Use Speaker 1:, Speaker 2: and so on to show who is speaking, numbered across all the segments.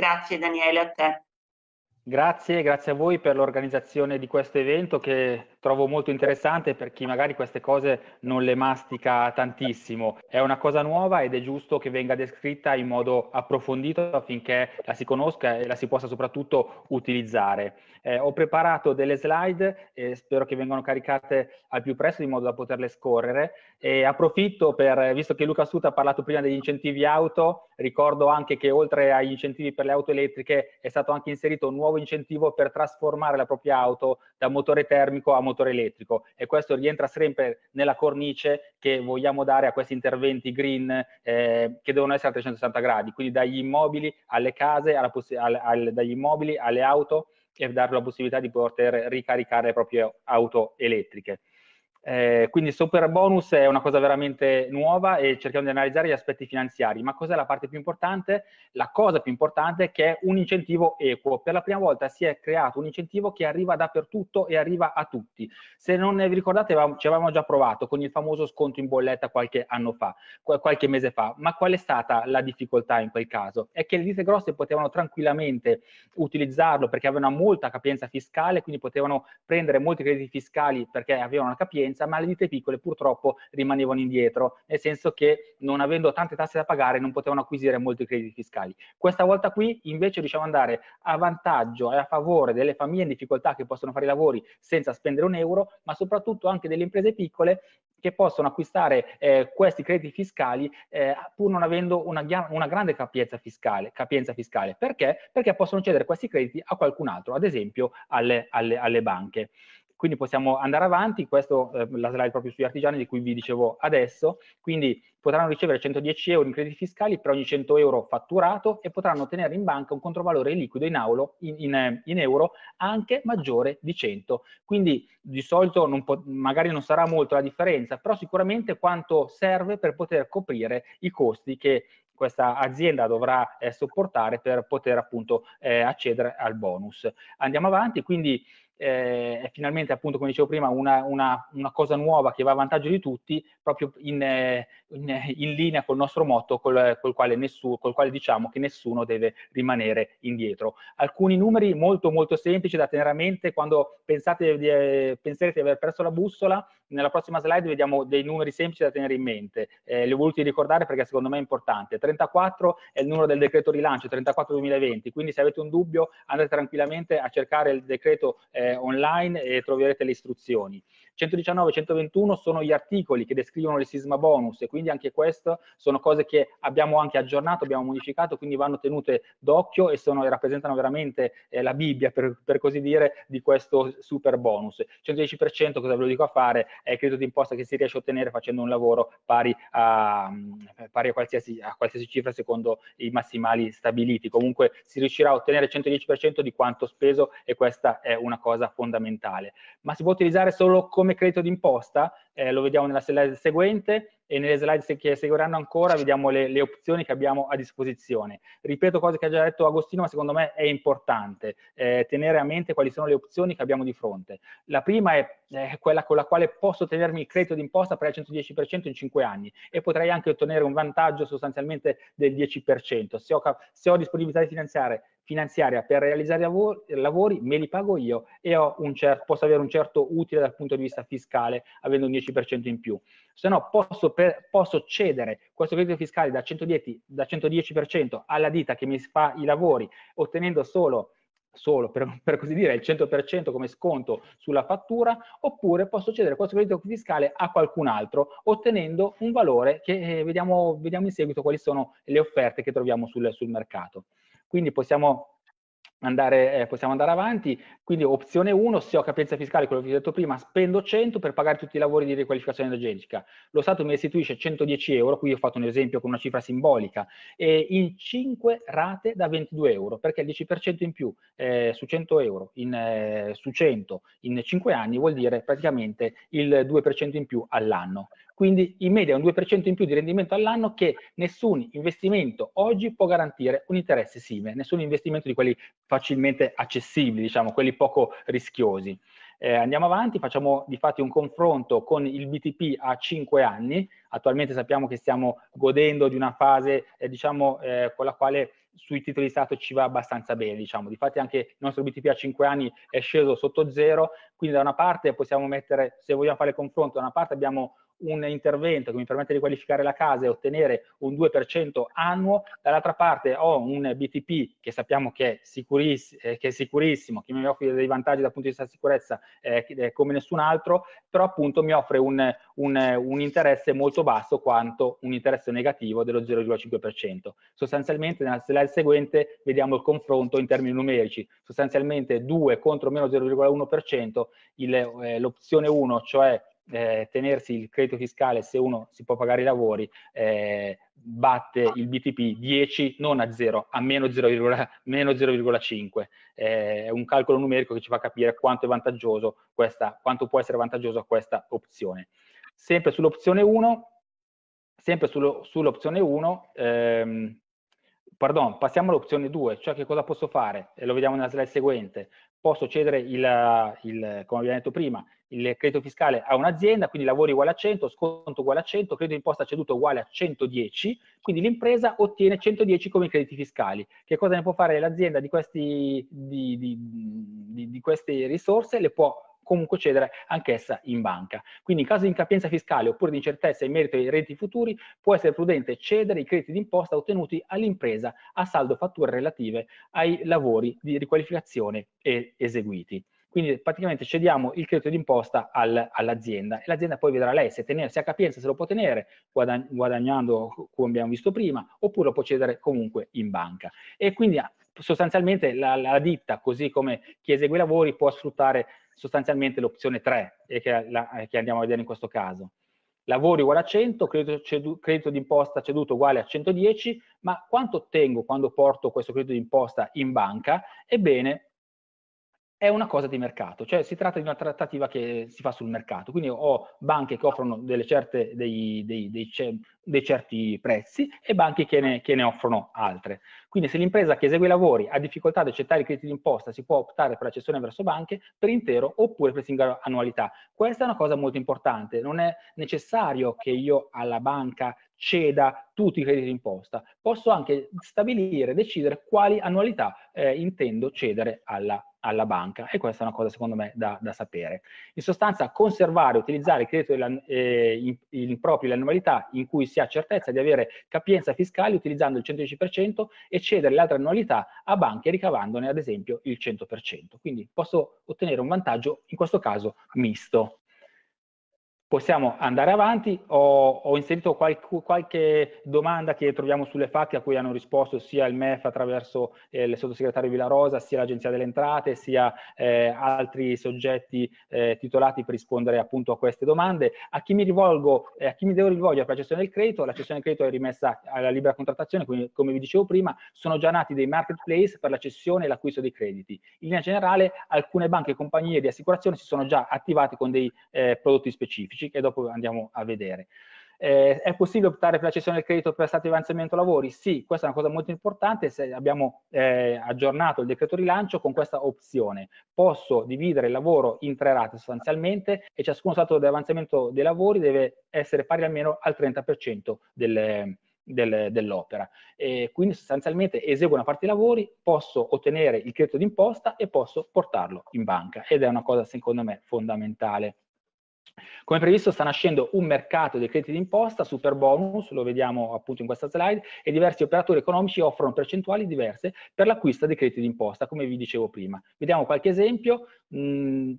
Speaker 1: Grazie Daniele a te. Grazie, grazie a voi per l'organizzazione di questo evento che trovo molto interessante per chi magari queste cose non le mastica tantissimo. È una cosa nuova ed è giusto che venga descritta in modo approfondito affinché la si conosca e la si possa soprattutto utilizzare. Eh, ho preparato delle slide e spero che vengano caricate al più presto in modo da poterle scorrere e approfitto per, visto che Luca Suta ha parlato prima degli incentivi auto, ricordo anche che oltre agli incentivi per le auto elettriche è stato anche inserito un nuovo incentivo per trasformare la propria auto da motore termico a motore motore elettrico e questo rientra sempre nella cornice che vogliamo dare a questi interventi green eh, che devono essere a 360 gradi, quindi dagli immobili alle case, possi- al, al, dagli immobili alle auto e dare la possibilità di poter ricaricare le proprie auto elettriche. Eh, quindi super bonus è una cosa veramente nuova e cerchiamo di analizzare gli aspetti finanziari, ma cos'è la parte più importante? La cosa più importante è che è un incentivo equo. Per la prima volta si è creato un incentivo che arriva dappertutto e arriva a tutti. Se non vi ricordate ci avevamo già provato con il famoso sconto in bolletta qualche anno fa, qualche mese fa, ma qual è stata la difficoltà in quel caso? È che le ditte grosse potevano tranquillamente utilizzarlo perché avevano molta capienza fiscale, quindi potevano prendere molti crediti fiscali perché avevano una capienza concorrenza, ma le ditte piccole purtroppo rimanevano indietro, nel senso che non avendo tante tasse da pagare non potevano acquisire molti crediti fiscali. Questa volta qui invece riusciamo ad andare a vantaggio e a favore delle famiglie in difficoltà che possono fare i lavori senza spendere un euro, ma soprattutto anche delle imprese piccole che possono acquistare eh, questi crediti fiscali eh, pur non avendo una, una grande capienza fiscale, capienza fiscale, Perché? Perché possono cedere questi crediti a qualcun altro, ad esempio alle, alle, alle banche. Quindi possiamo andare avanti, questa è eh, la slide proprio sugli artigiani di cui vi dicevo adesso, quindi potranno ricevere 110 euro in crediti fiscali per ogni 100 euro fatturato e potranno ottenere in banca un controvalore liquido in, aulo, in, in, eh, in euro anche maggiore di 100. Quindi di solito non magari non sarà molto la differenza, però sicuramente quanto serve per poter coprire i costi che questa azienda dovrà eh, sopportare per poter appunto eh, accedere al bonus. Andiamo avanti, quindi eh, è finalmente, appunto, come dicevo prima, una, una, una, cosa nuova che va a vantaggio di tutti, proprio in, eh, in, eh, in linea col nostro motto, col, col, quale nessuno, col, quale diciamo che nessuno deve rimanere indietro. Alcuni numeri molto, molto semplici da tenere a mente quando pensate di, eh, penserete di aver perso la bussola, nella prossima slide vediamo dei numeri semplici da tenere in mente. Eh, li ho voluti ricordare perché secondo me è importante. 34 è il numero del decreto rilancio, 34-2020, quindi se avete un dubbio andate tranquillamente a cercare il decreto eh, online e troverete le istruzioni. 119 e 121 sono gli articoli che descrivono il sisma bonus e quindi anche questo sono cose che abbiamo anche aggiornato, abbiamo modificato, quindi vanno tenute d'occhio e, sono, e rappresentano veramente eh, la Bibbia, per, per, così dire, di questo super bonus. 110% cosa ve lo dico a fare? È il credito d'imposta che si riesce a ottenere facendo un lavoro pari a, pari a, qualsiasi, a qualsiasi cifra secondo i massimali stabiliti. Comunque si riuscirà a ottenere il 110% di quanto speso e questa è una cosa fondamentale. Ma si può utilizzare solo come come credito d'imposta, eh, lo vediamo nella slide seguente e nelle slide che seguiranno ancora vediamo le, le, opzioni che abbiamo a disposizione. Ripeto cose che ha già detto Agostino, ma secondo me è importante eh, tenere a mente quali sono le opzioni che abbiamo di fronte. La prima è eh, quella con la quale posso tenermi il credito d'imposta per il 110% in 5 anni e potrei anche ottenere un vantaggio sostanzialmente del 10%. Se ho, se ho disponibilità di finanziare finanziaria per realizzare lavori, me li pago io e certo, posso avere un certo utile dal punto di vista fiscale avendo un 10% in più. Se no posso, per, posso cedere questo credito fiscale da 110%, da 110% alla ditta che mi fa i lavori ottenendo solo solo per, per, così dire il 100% come sconto sulla fattura oppure posso cedere questo credito fiscale a qualcun altro ottenendo un valore che eh, vediamo, vediamo, in seguito quali sono le offerte che troviamo sul, sul mercato. Quindi possiamo andare, eh, possiamo andare avanti. Quindi opzione 1, se ho capienza fiscale, quello che vi ho detto prima, spendo 100 per pagare tutti i lavori di riqualificazione energetica. Lo Stato mi restituisce 110 euro, qui ho fatto un esempio con una cifra simbolica, e in 5 rate da 22 euro, perché il 10% in più eh, su 100 euro, in, eh, su 100 in 5 anni, vuol dire praticamente il 2% in più all'anno quindi in media un 2% in più di rendimento all'anno che nessun investimento oggi può garantire un interesse simile, nessun investimento di quelli facilmente accessibili, diciamo, quelli poco rischiosi. Eh, andiamo avanti, facciamo di fatti un confronto con il BTP a 5 anni, attualmente sappiamo che stiamo godendo di una fase eh, diciamo, eh, con la quale sui titoli di Stato ci va abbastanza bene, diciamo. Difatti anche il nostro BTP a 5 anni è sceso sotto zero, quindi da una parte possiamo mettere, se vogliamo fare il confronto, da una parte abbiamo un intervento che mi permette di qualificare la casa e ottenere un 2% annuo, dall'altra parte ho un BTP che sappiamo che è, sicuriss- eh, che è sicurissimo, che mi offre dei vantaggi dal punto di vista della sicurezza eh, eh, come nessun altro, però appunto mi offre un, un, un interesse molto basso quanto un interesse negativo dello 0,5%. Sostanzialmente nella slide seguente vediamo il confronto in termini numerici, sostanzialmente 2 contro meno 0,1%, il, eh, l'opzione 1, cioè eh, tenersi il credito fiscale se uno si può pagare i lavori eh, batte il BTP 10 non a 0, a meno 0,5. Eh, è un calcolo numerico che ci fa capire quanto, è questa, quanto può essere vantaggioso questa opzione. Sempre sull'opzione 1, sempre sullo, sull'opzione 1, ehm, pardon, passiamo all'opzione 2, cioè che cosa posso fare? E lo vediamo nella slide seguente posso cedere il, il, come abbiamo detto prima, il credito fiscale a un'azienda, quindi lavori uguale a 100, sconto uguale a 100, credito imposta ceduto uguale a 110, quindi l'impresa ottiene 110 come crediti fiscali. Che cosa ne può fare l'azienda di, questi, di, di, di queste risorse? Le può comunque cedere anch'essa in banca. Quindi in caso di incapienza fiscale oppure di incertezza in merito ai redditi futuri, può essere prudente cedere i crediti d'imposta ottenuti all'impresa a saldo fatture relative ai lavori di riqualificazione eseguiti. Quindi praticamente cediamo il credito d'imposta al, all'azienda e l'azienda poi vedrà lei se, tenere, se, ha capienza se lo può tenere guadagnando come abbiamo visto prima oppure lo può cedere comunque in banca. E quindi ah, sostanzialmente la, la ditta, così come chi esegue i lavori, può sfruttare sostanzialmente l'opzione 3, che, la, eh, che, andiamo a vedere in questo caso. Lavori uguale a 100, credito, cedu, credito d'imposta ceduto uguale a 110, ma quanto ottengo quando porto questo credito d'imposta in banca? Ebbene, è una cosa di mercato, cioè si tratta di una trattativa che si fa sul mercato, quindi ho banche che offrono certe, dei, dei, dei, dei, certi prezzi e banche che ne, che ne, offrono altre. Quindi se l'impresa che esegue i lavori ha difficoltà ad accettare i crediti d'imposta, si può optare per la cessione verso banche per intero oppure per singola annualità. Questa è una cosa molto importante, non è necessario che io alla banca ceda tutti i crediti d'imposta, posso anche stabilire, decidere quali annualità eh, intendo cedere alla banca alla banca e questa è una cosa secondo me da, da sapere. In sostanza conservare e utilizzare il credito della, eh, in, in proprio l'annualità in cui si ha certezza di avere capienza fiscale utilizzando il 110% e cedere le altre annualità a banche ricavandone ad esempio il 100%. Quindi posso ottenere un vantaggio in questo caso misto possiamo andare avanti. Ho, ho inserito qualche, qualche, domanda che troviamo sulle FAC a cui hanno risposto sia il MEF attraverso eh, il sottosegretario Villarosa, sia l'Agenzia delle Entrate, sia eh, altri soggetti eh, titolati per rispondere appunto a queste domande. A chi mi rivolgo, eh, a chi mi devo rivolgere per la cessione del credito? La cessione del credito è rimessa alla libera contrattazione, quindi come vi dicevo prima, sono già nati dei marketplace per la cessione e l'acquisto dei crediti. In linea generale, alcune banche e compagnie di assicurazione si sono già attivate con dei eh, prodotti specifici specifici che dopo andiamo a vedere. Eh, è possibile optare per la cessione del credito per stato di avanzamento lavori? Sì, questa è una cosa molto importante, se abbiamo eh, aggiornato il decreto rilancio con questa opzione. Posso dividere il lavoro in tre rate sostanzialmente e ciascuno stato di avanzamento dei lavori deve essere pari almeno al 30% del, del, dell'opera. E quindi sostanzialmente eseguo una parte dei lavori, posso ottenere il credito d'imposta e posso portarlo in banca ed è una cosa secondo me fondamentale come previsto sta nascendo un mercato dei crediti d'imposta, super bonus, lo vediamo appunto in questa slide, e diversi operatori economici offrono percentuali diverse per l'acquisto dei crediti d'imposta, come vi dicevo prima. Vediamo qualche esempio, mh, mm,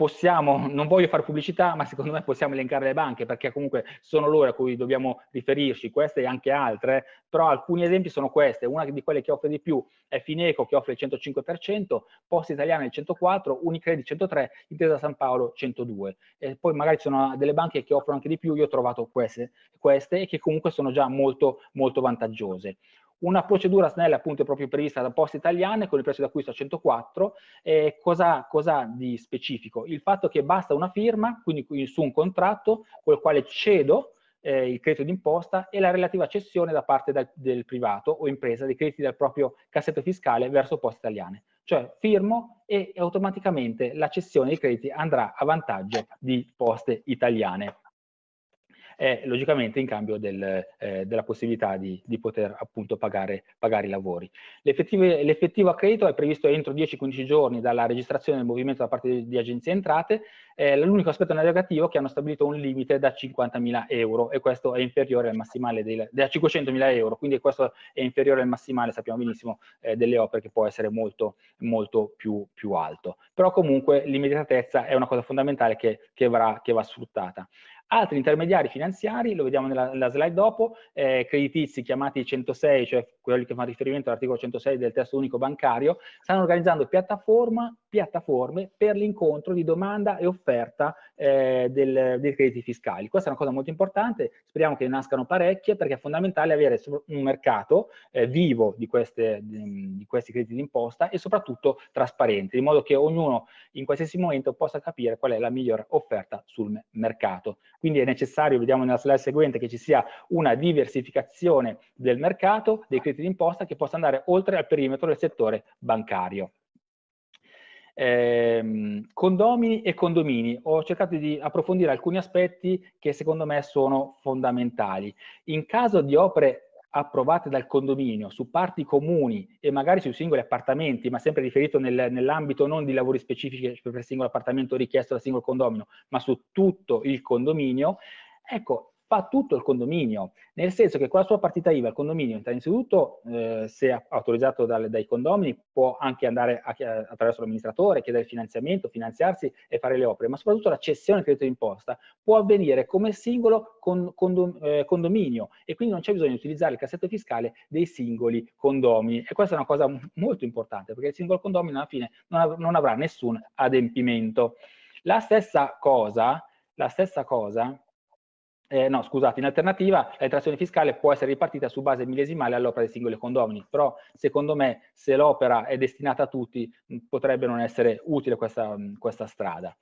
Speaker 1: possiamo, non voglio fare pubblicità, ma secondo me possiamo elencare le banche perché comunque sono loro a cui dobbiamo riferirci, queste e anche altre, però alcuni esempi sono queste, una di quelle che offre di più è Fineco che offre il 105%, Poste Italiana il 104%, Unicredit 103%, Intesa San Paolo 102%. E poi magari ci sono delle banche che offrono anche di più, io ho trovato queste, queste e che comunque sono già molto, molto vantaggiose. Una procedura snella appunto è proprio prevista da Poste Italiane con il prezzo d'acquisto a 104. Eh, cosa, cosa di specifico? Il fatto che basta una firma, quindi su un contratto, col quale cedo eh, il credito d'imposta e la relativa cessione da parte da, del privato o impresa dei crediti dal proprio cassetto fiscale verso Poste Italiane. Cioè firmo e automaticamente la cessione dei crediti andrà a vantaggio di Poste Italiane è logicamente in cambio del, eh, della possibilità di, di poter appunto pagare, pagare i lavori. L'effettivo accredito è previsto entro 10-15 giorni dalla registrazione del movimento da parte di, di agenzie entrate, è l'unico aspetto negativo è che hanno stabilito un limite da 50.000 euro e questo è inferiore al massimale del, da 500.000 euro, quindi questo è inferiore al massimale, sappiamo benissimo, eh, delle opere che può essere molto, molto più, più alto. Però comunque l'immediatezza è una cosa fondamentale che, che, va, che va sfruttata. Altri intermediari finanziari, lo vediamo nella, nella slide dopo, eh, creditizi chiamati 106, cioè quelli che fanno riferimento all'articolo 106 del testo unico bancario, stanno organizzando piattaforma piattaforme per l'incontro di domanda e offerta eh, del, dei crediti fiscali. Questa è una cosa molto importante, speriamo che ne nascano parecchie perché è fondamentale avere un mercato eh, vivo di, queste, di, questi crediti d'imposta e soprattutto trasparente, in modo che ognuno in qualsiasi momento possa capire qual è la migliore offerta sul mercato. Quindi è necessario, vediamo nella slide seguente, che ci sia una diversificazione del mercato dei crediti d'imposta che possa andare oltre al perimetro del settore bancario eh, condomini e condomini. Ho cercato di approfondire alcuni aspetti che secondo me sono fondamentali. In caso di opere approvate dal condominio su parti comuni e magari su singoli appartamenti, ma sempre riferito nel, nell'ambito non di lavori specifici per singolo appartamento richiesto dal singolo condomino, ma su tutto il condominio, ecco, fa tutto il condominio, nel senso che con la sua partita IVA il condominio, innanzitutto, eh, se autorizzato dal, dai condomini, può anche andare a, attraverso l'amministratore, chiedere il finanziamento, finanziarsi e fare le opere, ma soprattutto la cessione del credito d'imposta può avvenire come singolo con, condom, eh, condominio e quindi non c'è bisogno di utilizzare il cassetto fiscale dei singoli condomini. E questa è una cosa molto importante, perché il singolo condomino alla fine non, av- non avrà nessun adempimento. La stessa cosa, la stessa cosa eh, no, scusate, in alternativa la detrazione fiscale può essere ripartita su base millesimale all'opera dei singoli condomini, però secondo me se l'opera è destinata a tutti potrebbe non essere utile questa, questa strada.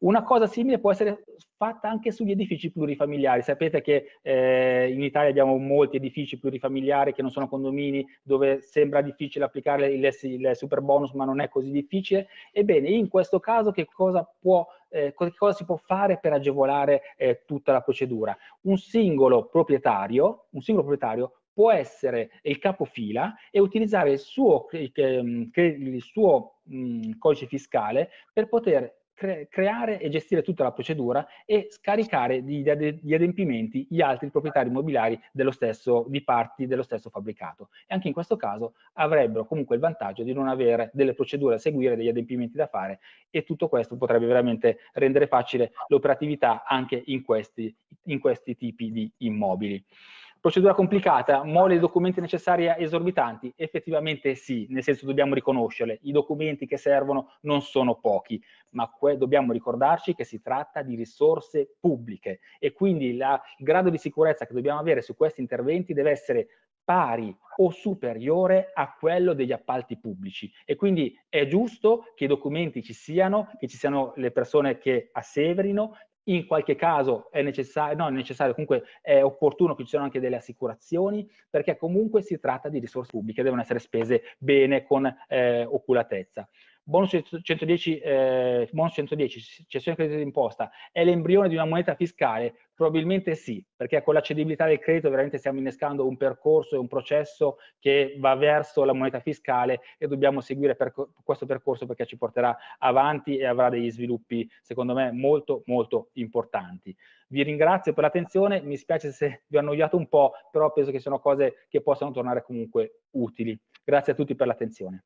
Speaker 1: Una cosa simile può essere fatta anche sugli edifici plurifamiliari. Sapete che eh, in Italia abbiamo molti edifici plurifamiliari che non sono condomini, dove sembra difficile applicare il, il super bonus, ma non è così difficile. Ebbene, in questo caso che cosa può eh, cosa si può fare per agevolare eh, tutta la procedura? Un singolo proprietario, un singolo proprietario può essere il capofila e utilizzare il suo, il suo mh, mm, codice fiscale per poter cre- creare e gestire tutta la procedura e scaricare gli, di, di, adempimenti gli altri proprietari immobiliari dello stesso, di parti dello stesso fabbricato. E anche in questo caso avrebbero comunque il vantaggio di non avere delle procedure da seguire, degli adempimenti da fare e tutto questo potrebbe veramente rendere facile l'operatività anche in questi, in questi tipi di immobili. Procedura complicata, mole di documenti necessari esorbitanti? Effettivamente sì, nel senso dobbiamo riconoscerle. I documenti che servono non sono pochi, ma que- dobbiamo ricordarci che si tratta di risorse pubbliche e quindi la, il grado di sicurezza che dobbiamo avere su questi interventi deve essere pari o superiore a quello degli appalti pubblici e quindi è giusto che i documenti ci siano, che ci siano le persone che asseverino, in qualche caso è necessario, no, è necessario, comunque è opportuno che ci siano anche delle assicurazioni, perché comunque si tratta di risorse pubbliche, devono essere spese bene con eh, oculatezza. Bonus 110, eh, bonus 110 cessione credito d'imposta, è l'embrione di una moneta fiscale? Probabilmente sì, perché con l'accedibilità del credito veramente stiamo innescando un percorso e un processo che va verso la moneta fiscale e dobbiamo seguire per questo percorso perché ci porterà avanti e avrà degli sviluppi, secondo me, molto, molto importanti. Vi ringrazio per l'attenzione, mi spiace se vi ho annoiato un po', però penso che siano cose che possano tornare comunque utili. Grazie a tutti per l'attenzione.